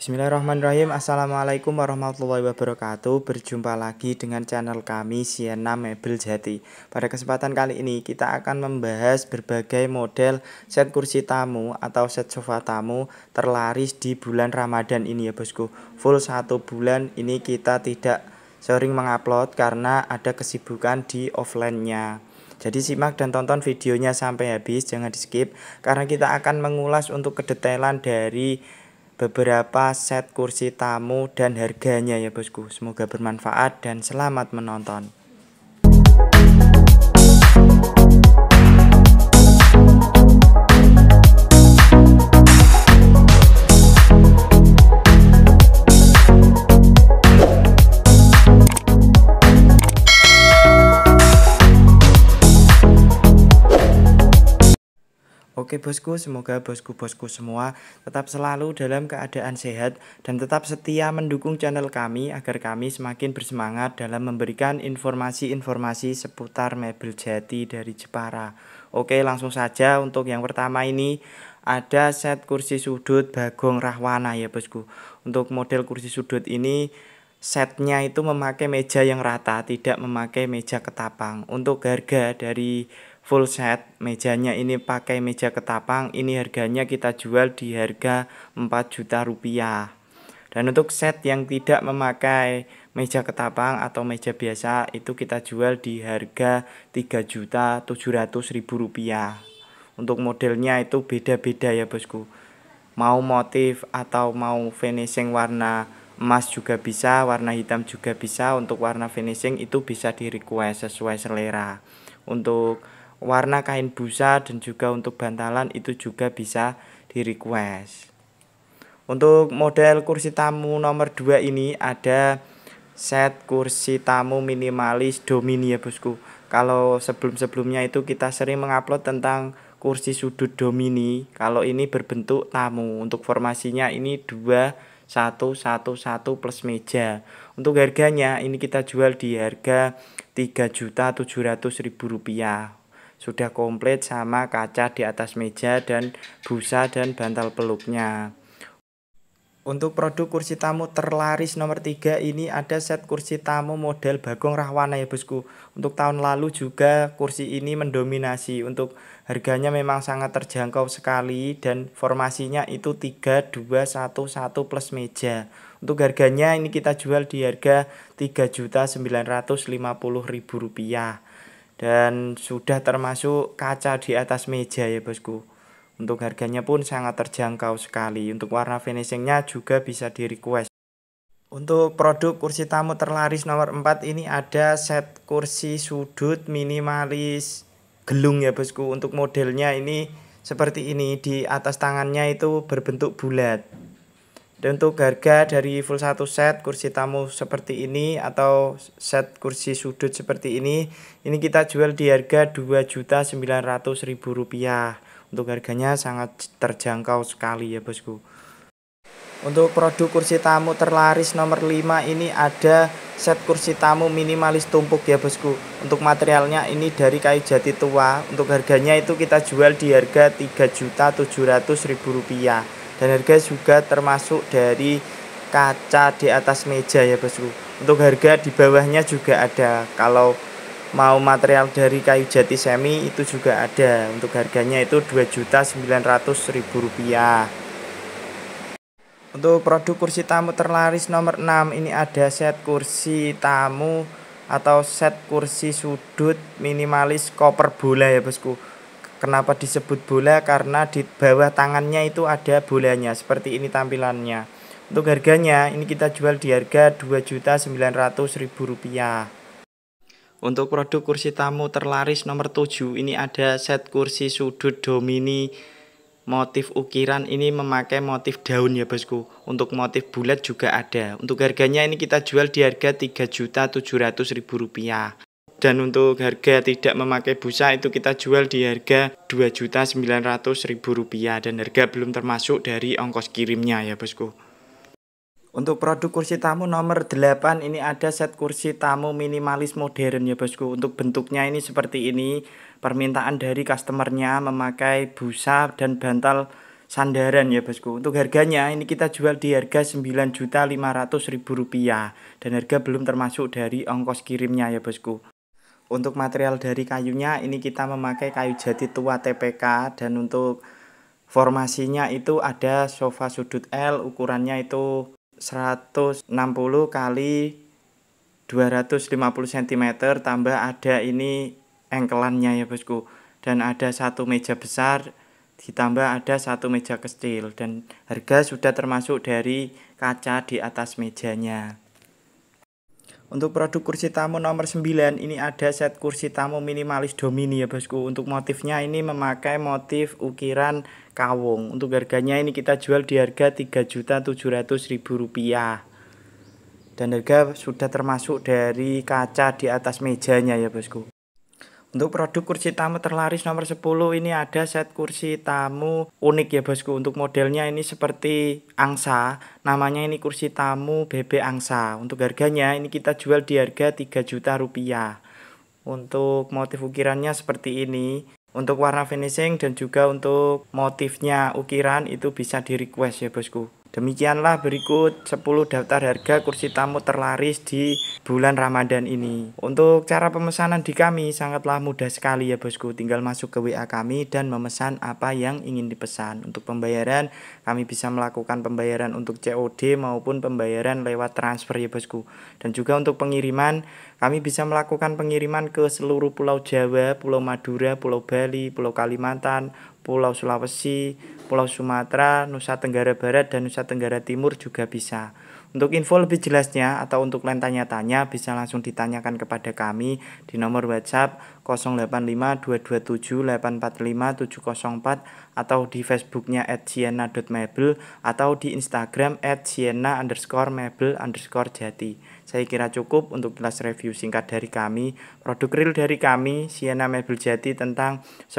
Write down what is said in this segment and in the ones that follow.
Bismillahirrahmanirrahim Assalamualaikum warahmatullahi wabarakatuh Berjumpa lagi dengan channel kami Siena Mebel Jati Pada kesempatan kali ini kita akan membahas berbagai model set kursi tamu atau set sofa tamu terlaris di bulan Ramadan ini ya bosku Full satu bulan ini kita tidak sering mengupload karena ada kesibukan di offline-nya jadi simak dan tonton videonya sampai habis, jangan di skip karena kita akan mengulas untuk kedetailan dari beberapa set kursi tamu dan harganya ya bosku. Semoga bermanfaat dan selamat menonton. Oke bosku, semoga bosku-bosku semua tetap selalu dalam keadaan sehat dan tetap setia mendukung channel kami agar kami semakin bersemangat dalam memberikan informasi-informasi seputar mebel jati dari Jepara. Oke, langsung saja untuk yang pertama ini ada set kursi sudut Bagong Rahwana ya bosku. Untuk model kursi sudut ini setnya itu memakai meja yang rata, tidak memakai meja ketapang. Untuk harga dari full set mejanya ini pakai meja ketapang ini harganya kita jual di harga 4 juta rupiah dan untuk set yang tidak memakai meja ketapang atau meja biasa itu kita jual di harga 3 juta 700 ribu rupiah untuk modelnya itu beda-beda ya bosku mau motif atau mau finishing warna emas juga bisa warna hitam juga bisa untuk warna finishing itu bisa di request sesuai selera untuk warna kain busa dan juga untuk bantalan itu juga bisa di request untuk model kursi tamu nomor 2 ini ada set kursi tamu minimalis domini ya bosku kalau sebelum-sebelumnya itu kita sering mengupload tentang kursi sudut domini kalau ini berbentuk tamu untuk formasinya ini 2 1 1 1 plus meja untuk harganya ini kita jual di harga ribu rupiah sudah komplit sama kaca di atas meja dan busa dan bantal peluknya. Untuk produk kursi tamu terlaris nomor 3 ini ada set kursi tamu model Bagong Rahwana ya bosku. Untuk tahun lalu juga kursi ini mendominasi. Untuk harganya memang sangat terjangkau sekali dan formasinya itu 3, 2, 1, 1 plus meja. Untuk harganya ini kita jual di harga rp rupiah dan sudah termasuk kaca di atas meja ya bosku untuk harganya pun sangat terjangkau sekali untuk warna finishingnya juga bisa di request untuk produk kursi tamu terlaris nomor 4 ini ada set kursi sudut minimalis gelung ya bosku untuk modelnya ini seperti ini di atas tangannya itu berbentuk bulat dan untuk harga dari full satu set kursi tamu seperti ini atau set kursi sudut seperti ini, ini kita jual di harga Rp2.900.000. Untuk harganya sangat terjangkau sekali ya bosku. Untuk produk kursi tamu terlaris nomor 5 ini ada set kursi tamu minimalis tumpuk ya bosku. Untuk materialnya ini dari kayu jati tua. Untuk harganya itu kita jual di harga Rp3.700.000 dan harga juga termasuk dari kaca di atas meja ya bosku untuk harga di bawahnya juga ada kalau mau material dari kayu jati semi itu juga ada untuk harganya itu Rp2.900.000 untuk produk kursi tamu terlaris nomor 6 ini ada set kursi tamu atau set kursi sudut minimalis koper bola ya bosku. Kenapa disebut bola? Karena di bawah tangannya itu ada bolanya. Seperti ini tampilannya. Untuk harganya ini kita jual di harga Rp2.900.000. Untuk produk kursi tamu terlaris nomor 7 ini ada set kursi sudut domini motif ukiran ini memakai motif daun ya bosku. Untuk motif bulat juga ada. Untuk harganya ini kita jual di harga Rp3.700.000 dan untuk harga tidak memakai busa itu kita jual di harga Rp2.900.000 dan harga belum termasuk dari ongkos kirimnya ya bosku. Untuk produk kursi tamu nomor 8 ini ada set kursi tamu minimalis modern ya bosku. Untuk bentuknya ini seperti ini. Permintaan dari customernya memakai busa dan bantal sandaran ya bosku. Untuk harganya ini kita jual di harga Rp9.500.000 dan harga belum termasuk dari ongkos kirimnya ya bosku untuk material dari kayunya ini kita memakai kayu jati tua TPK dan untuk formasinya itu ada sofa sudut L ukurannya itu 160 kali 250 cm tambah ada ini engkelannya ya bosku dan ada satu meja besar ditambah ada satu meja kecil dan harga sudah termasuk dari kaca di atas mejanya untuk produk kursi tamu nomor 9 ini ada set kursi tamu minimalis domini ya bosku. Untuk motifnya ini memakai motif ukiran kawung. Untuk harganya ini kita jual di harga Rp3.700.000. Dan harga sudah termasuk dari kaca di atas mejanya ya bosku. Untuk produk kursi tamu terlaris nomor 10 ini ada set kursi tamu unik ya bosku. Untuk modelnya ini seperti angsa, namanya ini kursi tamu bebek angsa. Untuk harganya ini kita jual di harga 3 juta rupiah. Untuk motif ukirannya seperti ini. Untuk warna finishing dan juga untuk motifnya ukiran itu bisa di request ya bosku. Demikianlah berikut 10 daftar harga kursi tamu terlaris di bulan Ramadan ini. Untuk cara pemesanan di kami sangatlah mudah sekali ya bosku. Tinggal masuk ke WA kami dan memesan apa yang ingin dipesan. Untuk pembayaran kami bisa melakukan pembayaran untuk COD maupun pembayaran lewat transfer ya bosku. Dan juga untuk pengiriman kami bisa melakukan pengiriman ke seluruh Pulau Jawa, Pulau Madura, Pulau Bali, Pulau Kalimantan, Pulau Sulawesi, Pulau Sumatera, Nusa Tenggara Barat, dan Nusa Tenggara Timur juga bisa. Untuk info lebih jelasnya atau untuk lain tanya-tanya bisa langsung ditanyakan kepada kami di nomor WhatsApp 085227845704 atau di Facebooknya at sienna.mebel atau di Instagram at sienna underscore mebel underscore jati. Saya kira cukup untuk kelas review singkat dari kami, produk real dari kami, Sienna Mebel Jati tentang 10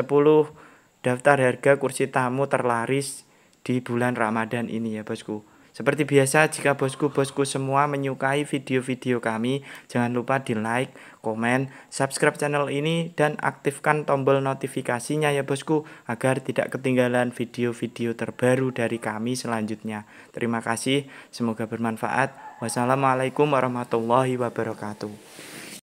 daftar harga kursi tamu terlaris di bulan Ramadan ini ya bosku. Seperti biasa, jika bosku-bosku semua menyukai video-video kami, jangan lupa di like, komen, subscribe channel ini, dan aktifkan tombol notifikasinya ya bosku, agar tidak ketinggalan video-video terbaru dari kami selanjutnya. Terima kasih, semoga bermanfaat. Wassalamualaikum warahmatullahi wabarakatuh.